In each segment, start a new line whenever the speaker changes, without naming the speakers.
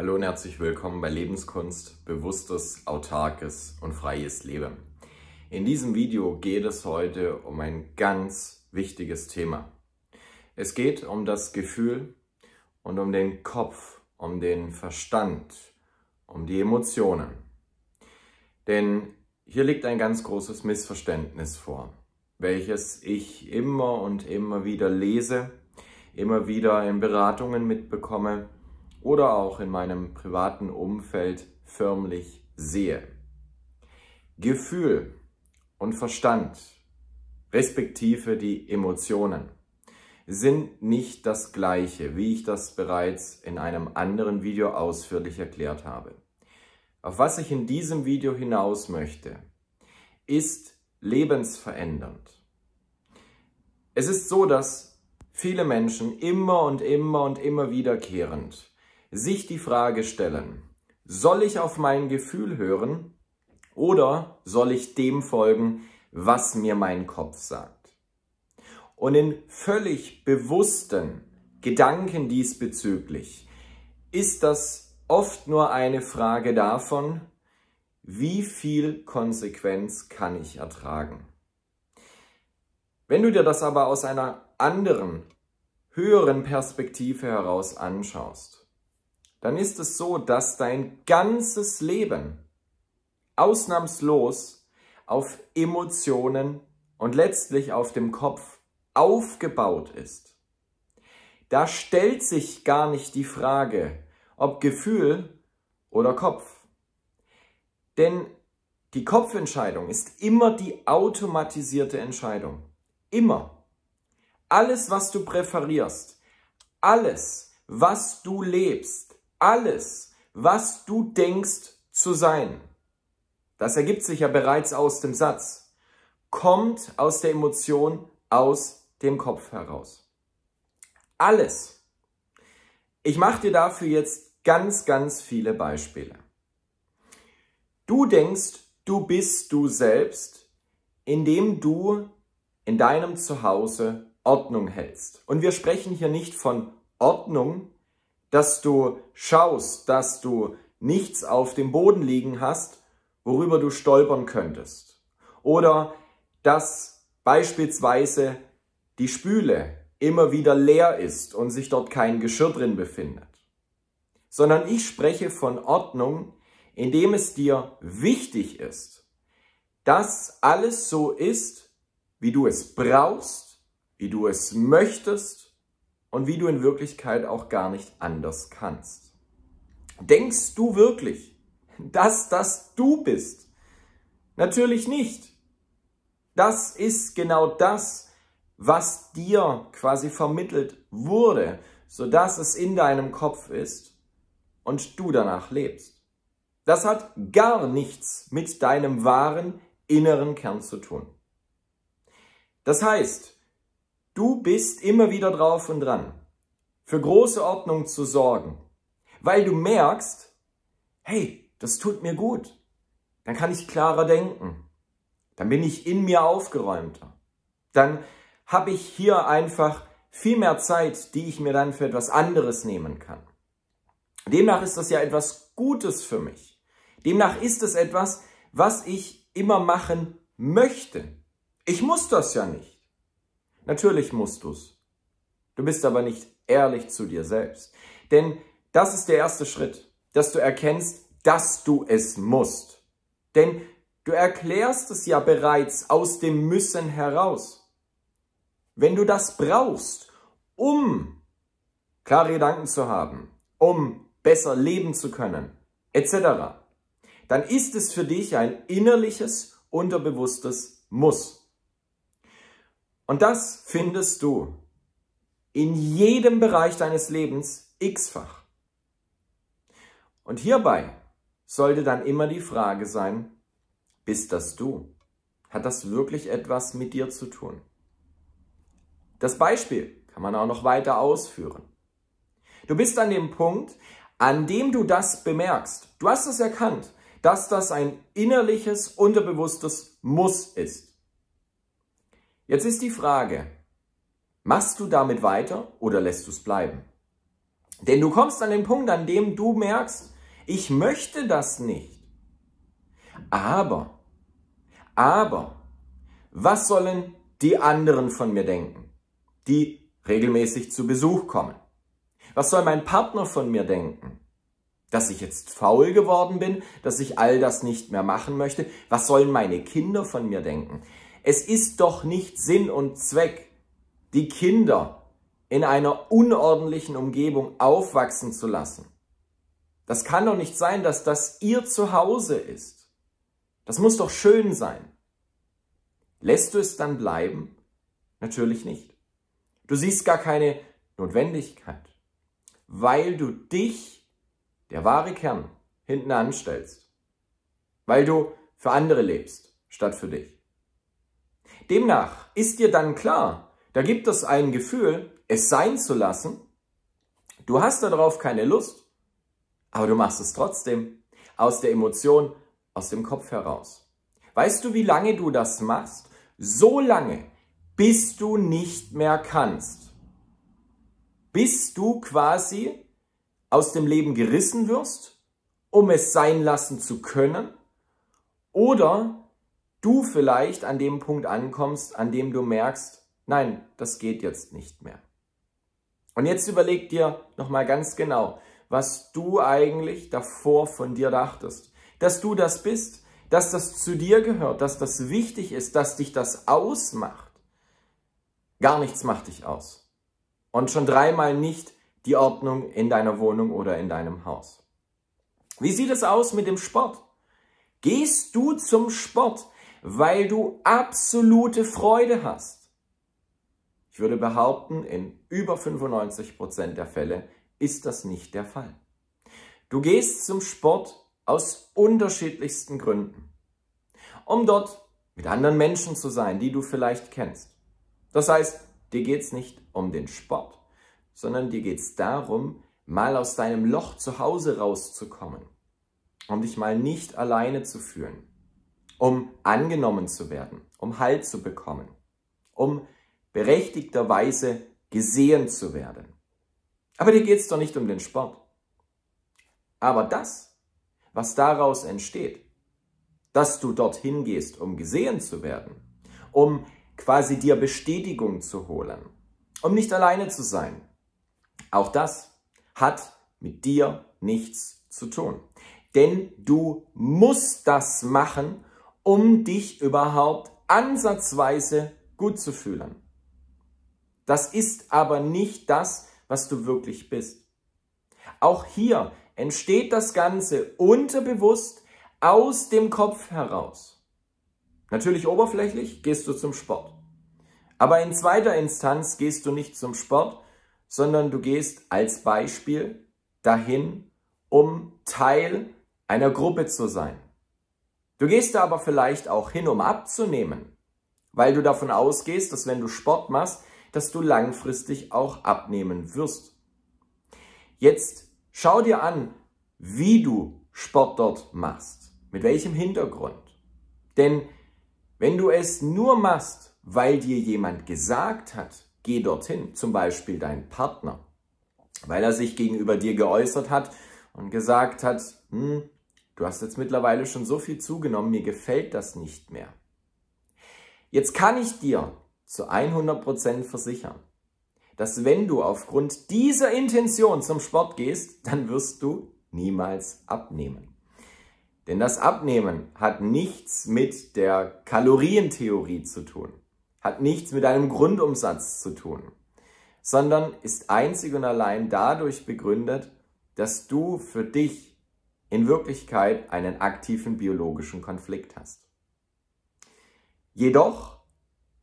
Hallo und herzlich willkommen bei Lebenskunst, bewusstes, autarkes und freies Leben. In diesem Video geht es heute um ein ganz wichtiges Thema. Es geht um das Gefühl und um den Kopf, um den Verstand, um die Emotionen. Denn hier liegt ein ganz großes Missverständnis vor, welches ich immer und immer wieder lese, immer wieder in Beratungen mitbekomme oder auch in meinem privaten Umfeld förmlich sehe. Gefühl und Verstand, respektive die Emotionen, sind nicht das gleiche, wie ich das bereits in einem anderen Video ausführlich erklärt habe. Auf was ich in diesem Video hinaus möchte, ist lebensverändernd. Es ist so, dass viele Menschen immer und immer und immer wiederkehrend sich die Frage stellen, soll ich auf mein Gefühl hören oder soll ich dem folgen, was mir mein Kopf sagt? Und in völlig bewussten Gedanken diesbezüglich ist das oft nur eine Frage davon, wie viel Konsequenz kann ich ertragen? Wenn du dir das aber aus einer anderen, höheren Perspektive heraus anschaust, dann ist es so, dass dein ganzes Leben ausnahmslos auf Emotionen und letztlich auf dem Kopf aufgebaut ist. Da stellt sich gar nicht die Frage, ob Gefühl oder Kopf. Denn die Kopfentscheidung ist immer die automatisierte Entscheidung. Immer. Alles, was du präferierst, alles, was du lebst, alles, was du denkst zu sein, das ergibt sich ja bereits aus dem Satz, kommt aus der Emotion, aus dem Kopf heraus. Alles. Ich mache dir dafür jetzt ganz, ganz viele Beispiele. Du denkst, du bist du selbst, indem du in deinem Zuhause Ordnung hältst. Und wir sprechen hier nicht von Ordnung, dass du schaust, dass du nichts auf dem Boden liegen hast, worüber du stolpern könntest. Oder dass beispielsweise die Spüle immer wieder leer ist und sich dort kein Geschirr drin befindet. Sondern ich spreche von Ordnung, indem es dir wichtig ist, dass alles so ist, wie du es brauchst, wie du es möchtest und wie du in Wirklichkeit auch gar nicht anders kannst. Denkst du wirklich, dass das du bist? Natürlich nicht. Das ist genau das, was dir quasi vermittelt wurde, sodass es in deinem Kopf ist und du danach lebst. Das hat gar nichts mit deinem wahren inneren Kern zu tun. Das heißt, Du bist immer wieder drauf und dran, für große Ordnung zu sorgen, weil du merkst, hey, das tut mir gut. Dann kann ich klarer denken. Dann bin ich in mir aufgeräumter. Dann habe ich hier einfach viel mehr Zeit, die ich mir dann für etwas anderes nehmen kann. Demnach ist das ja etwas Gutes für mich. Demnach ist es etwas, was ich immer machen möchte. Ich muss das ja nicht. Natürlich musst du es. Du bist aber nicht ehrlich zu dir selbst. Denn das ist der erste Schritt, dass du erkennst, dass du es musst. Denn du erklärst es ja bereits aus dem Müssen heraus. Wenn du das brauchst, um klare Gedanken zu haben, um besser leben zu können, etc., dann ist es für dich ein innerliches, unterbewusstes Muss. Und das findest du in jedem Bereich deines Lebens x-fach. Und hierbei sollte dann immer die Frage sein, bist das du? Hat das wirklich etwas mit dir zu tun? Das Beispiel kann man auch noch weiter ausführen. Du bist an dem Punkt, an dem du das bemerkst. Du hast es erkannt, dass das ein innerliches, unterbewusstes Muss ist. Jetzt ist die Frage, machst du damit weiter oder lässt du es bleiben? Denn du kommst an den Punkt, an dem du merkst, ich möchte das nicht. Aber, aber, was sollen die anderen von mir denken, die regelmäßig zu Besuch kommen? Was soll mein Partner von mir denken? Dass ich jetzt faul geworden bin, dass ich all das nicht mehr machen möchte? Was sollen meine Kinder von mir denken? Es ist doch nicht Sinn und Zweck, die Kinder in einer unordentlichen Umgebung aufwachsen zu lassen. Das kann doch nicht sein, dass das ihr Zuhause ist. Das muss doch schön sein. Lässt du es dann bleiben? Natürlich nicht. Du siehst gar keine Notwendigkeit, weil du dich, der wahre Kern, hinten anstellst, weil du für andere lebst statt für dich. Demnach ist dir dann klar, da gibt es ein Gefühl, es sein zu lassen. Du hast darauf keine Lust, aber du machst es trotzdem aus der Emotion, aus dem Kopf heraus. Weißt du, wie lange du das machst? So lange, bis du nicht mehr kannst. Bis du quasi aus dem Leben gerissen wirst, um es sein lassen zu können, oder du vielleicht an dem Punkt ankommst, an dem du merkst, nein, das geht jetzt nicht mehr. Und jetzt überleg dir nochmal ganz genau, was du eigentlich davor von dir dachtest. Dass du das bist, dass das zu dir gehört, dass das wichtig ist, dass dich das ausmacht. Gar nichts macht dich aus. Und schon dreimal nicht die Ordnung in deiner Wohnung oder in deinem Haus. Wie sieht es aus mit dem Sport? Gehst du zum Sport? weil du absolute Freude hast. Ich würde behaupten, in über 95% der Fälle ist das nicht der Fall. Du gehst zum Sport aus unterschiedlichsten Gründen, um dort mit anderen Menschen zu sein, die du vielleicht kennst. Das heißt, dir geht es nicht um den Sport, sondern dir geht es darum, mal aus deinem Loch zu Hause rauszukommen, um dich mal nicht alleine zu fühlen, um angenommen zu werden, um Halt zu bekommen, um berechtigterweise gesehen zu werden. Aber dir geht es doch nicht um den Sport. Aber das, was daraus entsteht, dass du dorthin gehst, um gesehen zu werden, um quasi dir Bestätigung zu holen, um nicht alleine zu sein, auch das hat mit dir nichts zu tun. Denn du musst das machen, um dich überhaupt ansatzweise gut zu fühlen. Das ist aber nicht das, was du wirklich bist. Auch hier entsteht das Ganze unterbewusst aus dem Kopf heraus. Natürlich oberflächlich gehst du zum Sport. Aber in zweiter Instanz gehst du nicht zum Sport, sondern du gehst als Beispiel dahin, um Teil einer Gruppe zu sein. Du gehst da aber vielleicht auch hin, um abzunehmen, weil du davon ausgehst, dass wenn du Sport machst, dass du langfristig auch abnehmen wirst. Jetzt schau dir an, wie du Sport dort machst, mit welchem Hintergrund. Denn wenn du es nur machst, weil dir jemand gesagt hat, geh dorthin, zum Beispiel dein Partner, weil er sich gegenüber dir geäußert hat und gesagt hat, hm, Du hast jetzt mittlerweile schon so viel zugenommen, mir gefällt das nicht mehr. Jetzt kann ich dir zu 100% versichern, dass wenn du aufgrund dieser Intention zum Sport gehst, dann wirst du niemals abnehmen. Denn das Abnehmen hat nichts mit der Kalorientheorie zu tun, hat nichts mit einem Grundumsatz zu tun, sondern ist einzig und allein dadurch begründet, dass du für dich in Wirklichkeit einen aktiven biologischen Konflikt hast. Jedoch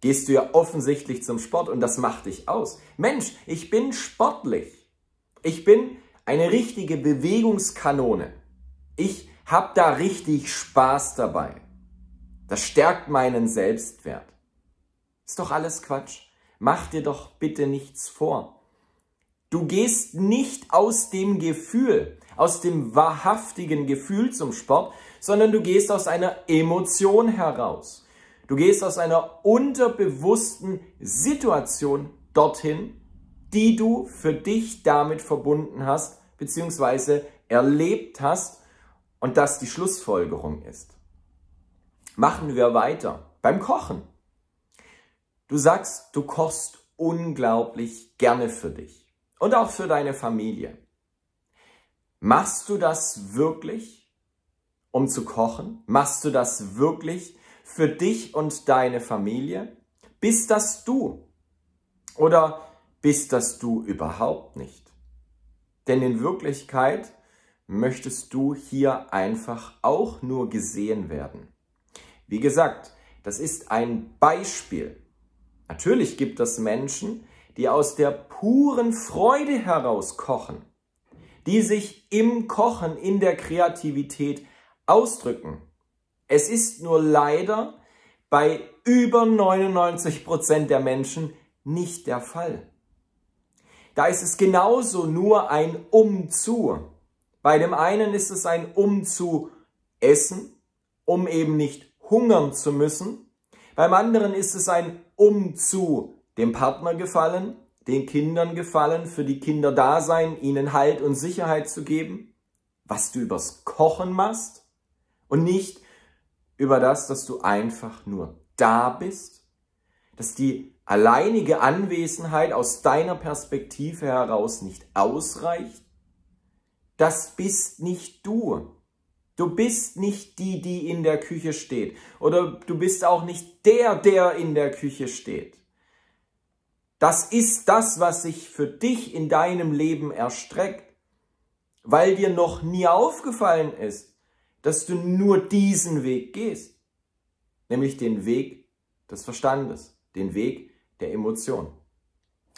gehst du ja offensichtlich zum Sport und das macht dich aus. Mensch, ich bin sportlich. Ich bin eine richtige Bewegungskanone. Ich habe da richtig Spaß dabei. Das stärkt meinen Selbstwert. Ist doch alles Quatsch. Mach dir doch bitte nichts vor. Du gehst nicht aus dem Gefühl, aus dem wahrhaftigen Gefühl zum Sport, sondern du gehst aus einer Emotion heraus. Du gehst aus einer unterbewussten Situation dorthin, die du für dich damit verbunden hast, beziehungsweise erlebt hast und das die Schlussfolgerung ist. Machen wir weiter beim Kochen. Du sagst, du kochst unglaublich gerne für dich und auch für deine Familie. Machst du das wirklich, um zu kochen? Machst du das wirklich für dich und deine Familie? Bist das du? Oder bist das du überhaupt nicht? Denn in Wirklichkeit möchtest du hier einfach auch nur gesehen werden. Wie gesagt, das ist ein Beispiel. Natürlich gibt es Menschen, die aus der puren Freude heraus kochen die sich im Kochen, in der Kreativität ausdrücken. Es ist nur leider bei über 99% der Menschen nicht der Fall. Da ist es genauso nur ein Umzu. Bei dem einen ist es ein Umzu essen, um eben nicht hungern zu müssen. Beim anderen ist es ein Umzu dem Partner gefallen, den Kindern gefallen, für die Kinder da sein, ihnen Halt und Sicherheit zu geben, was du übers Kochen machst und nicht über das, dass du einfach nur da bist, dass die alleinige Anwesenheit aus deiner Perspektive heraus nicht ausreicht. Das bist nicht du. Du bist nicht die, die in der Küche steht. Oder du bist auch nicht der, der in der Küche steht. Das ist das, was sich für dich in deinem Leben erstreckt, weil dir noch nie aufgefallen ist, dass du nur diesen Weg gehst, nämlich den Weg des Verstandes, den Weg der Emotion.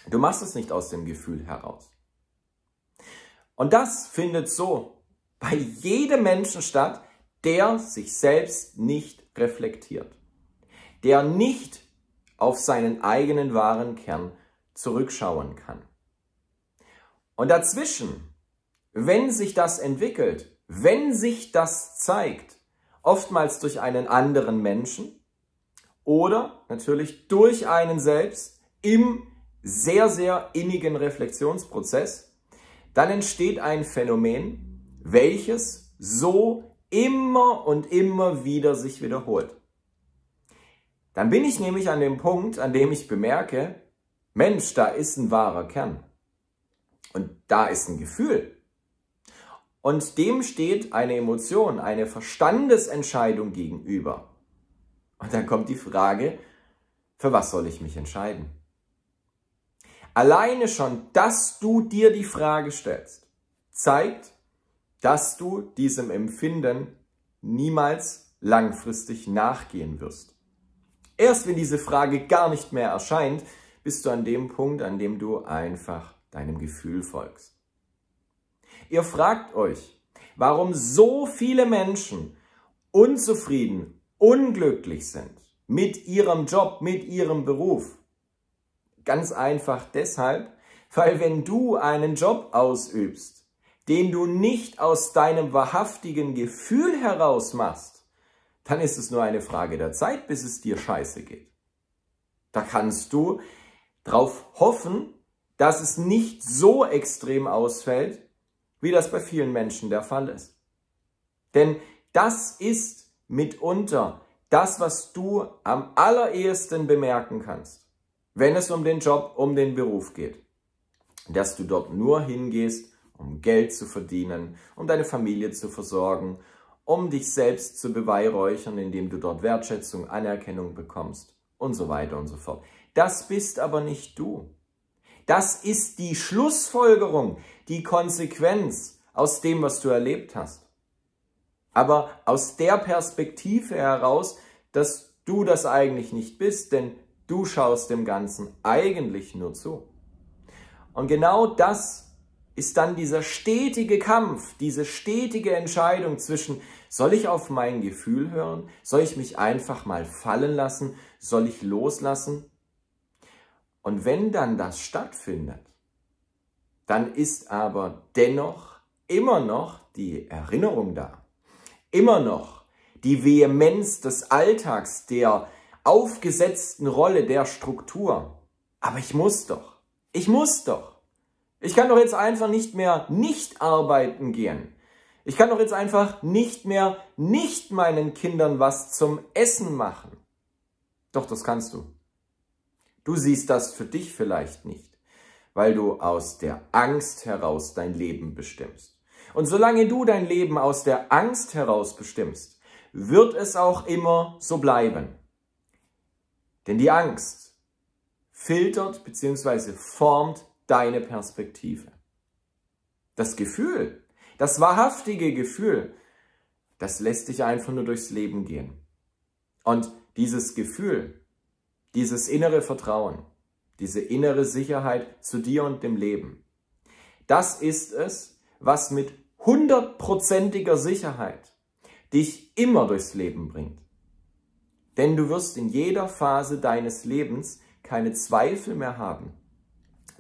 Du machst es nicht aus dem Gefühl heraus. Und das findet so bei jedem Menschen statt, der sich selbst nicht reflektiert, der nicht auf seinen eigenen wahren Kern zurückschauen kann. Und dazwischen, wenn sich das entwickelt, wenn sich das zeigt, oftmals durch einen anderen Menschen oder natürlich durch einen selbst im sehr, sehr innigen Reflexionsprozess, dann entsteht ein Phänomen, welches so immer und immer wieder sich wiederholt. Dann bin ich nämlich an dem Punkt, an dem ich bemerke, Mensch, da ist ein wahrer Kern. Und da ist ein Gefühl. Und dem steht eine Emotion, eine Verstandesentscheidung gegenüber. Und dann kommt die Frage, für was soll ich mich entscheiden? Alleine schon, dass du dir die Frage stellst, zeigt, dass du diesem Empfinden niemals langfristig nachgehen wirst. Erst wenn diese Frage gar nicht mehr erscheint, bist du an dem Punkt, an dem du einfach deinem Gefühl folgst. Ihr fragt euch, warum so viele Menschen unzufrieden, unglücklich sind mit ihrem Job, mit ihrem Beruf. Ganz einfach deshalb, weil wenn du einen Job ausübst, den du nicht aus deinem wahrhaftigen Gefühl heraus machst, dann ist es nur eine Frage der Zeit, bis es dir scheiße geht. Da kannst du darauf hoffen, dass es nicht so extrem ausfällt, wie das bei vielen Menschen der Fall ist. Denn das ist mitunter das, was du am allerersten bemerken kannst, wenn es um den Job, um den Beruf geht. Dass du dort nur hingehst, um Geld zu verdienen, um deine Familie zu versorgen, um dich selbst zu beweihräuchern, indem du dort Wertschätzung, Anerkennung bekommst und so weiter und so fort. Das bist aber nicht du. Das ist die Schlussfolgerung, die Konsequenz aus dem, was du erlebt hast. Aber aus der Perspektive heraus, dass du das eigentlich nicht bist, denn du schaust dem Ganzen eigentlich nur zu. Und genau das ist, ist dann dieser stetige Kampf, diese stetige Entscheidung zwischen, soll ich auf mein Gefühl hören? Soll ich mich einfach mal fallen lassen? Soll ich loslassen? Und wenn dann das stattfindet, dann ist aber dennoch immer noch die Erinnerung da. Immer noch die Vehemenz des Alltags, der aufgesetzten Rolle, der Struktur. Aber ich muss doch. Ich muss doch. Ich kann doch jetzt einfach nicht mehr nicht arbeiten gehen. Ich kann doch jetzt einfach nicht mehr nicht meinen Kindern was zum Essen machen. Doch, das kannst du. Du siehst das für dich vielleicht nicht, weil du aus der Angst heraus dein Leben bestimmst. Und solange du dein Leben aus der Angst heraus bestimmst, wird es auch immer so bleiben. Denn die Angst filtert bzw. formt deine Perspektive. Das Gefühl, das wahrhaftige Gefühl, das lässt dich einfach nur durchs Leben gehen. Und dieses Gefühl, dieses innere Vertrauen, diese innere Sicherheit zu dir und dem Leben, das ist es, was mit hundertprozentiger Sicherheit dich immer durchs Leben bringt. Denn du wirst in jeder Phase deines Lebens keine Zweifel mehr haben,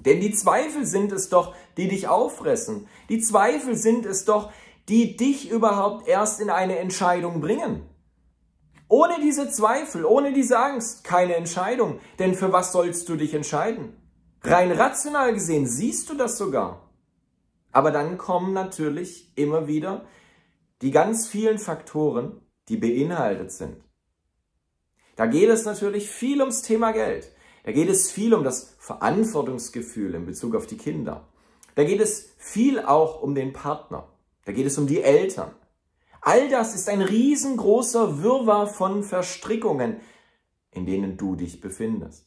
denn die Zweifel sind es doch, die dich auffressen. Die Zweifel sind es doch, die dich überhaupt erst in eine Entscheidung bringen. Ohne diese Zweifel, ohne diese Angst, keine Entscheidung. Denn für was sollst du dich entscheiden? Rein rational gesehen siehst du das sogar. Aber dann kommen natürlich immer wieder die ganz vielen Faktoren, die beinhaltet sind. Da geht es natürlich viel ums Thema Geld. Da geht es viel um das Verantwortungsgefühl in Bezug auf die Kinder. Da geht es viel auch um den Partner. Da geht es um die Eltern. All das ist ein riesengroßer Wirrwarr von Verstrickungen, in denen du dich befindest.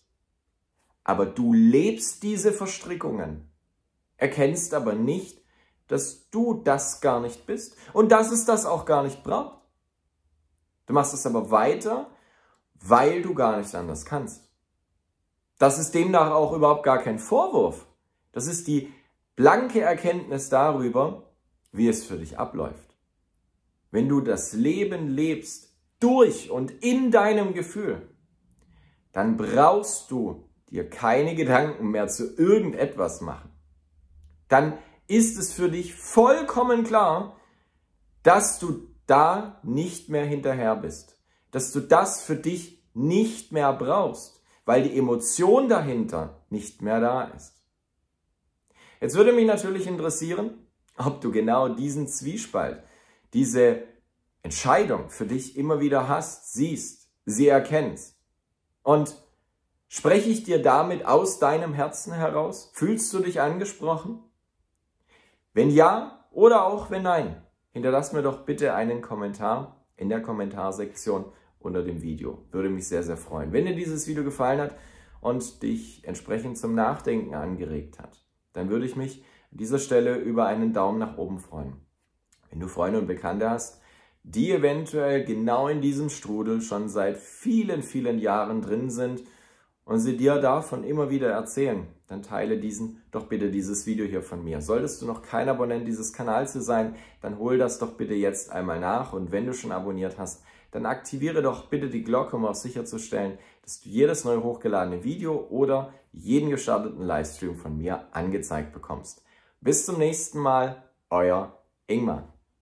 Aber du lebst diese Verstrickungen, erkennst aber nicht, dass du das gar nicht bist und dass es das auch gar nicht braucht. Du machst es aber weiter, weil du gar nicht anders kannst. Das ist demnach auch überhaupt gar kein Vorwurf. Das ist die blanke Erkenntnis darüber, wie es für dich abläuft. Wenn du das Leben lebst durch und in deinem Gefühl, dann brauchst du dir keine Gedanken mehr zu irgendetwas machen. Dann ist es für dich vollkommen klar, dass du da nicht mehr hinterher bist, dass du das für dich nicht mehr brauchst weil die Emotion dahinter nicht mehr da ist. Jetzt würde mich natürlich interessieren, ob du genau diesen Zwiespalt, diese Entscheidung für dich immer wieder hast, siehst, sie erkennst. Und spreche ich dir damit aus deinem Herzen heraus? Fühlst du dich angesprochen? Wenn ja oder auch wenn nein, hinterlass mir doch bitte einen Kommentar in der Kommentarsektion unter dem Video. Würde mich sehr, sehr freuen. Wenn dir dieses Video gefallen hat und dich entsprechend zum Nachdenken angeregt hat, dann würde ich mich an dieser Stelle über einen Daumen nach oben freuen. Wenn du Freunde und Bekannte hast, die eventuell genau in diesem Strudel schon seit vielen, vielen Jahren drin sind und sie dir davon immer wieder erzählen, dann teile diesen doch bitte dieses Video hier von mir. Solltest du noch kein Abonnent dieses Kanals sein, dann hol das doch bitte jetzt einmal nach und wenn du schon abonniert hast, dann aktiviere doch bitte die Glocke, um auch sicherzustellen, dass du jedes neu hochgeladene Video oder jeden gestarteten Livestream von mir angezeigt bekommst. Bis zum nächsten Mal, euer Ingmar.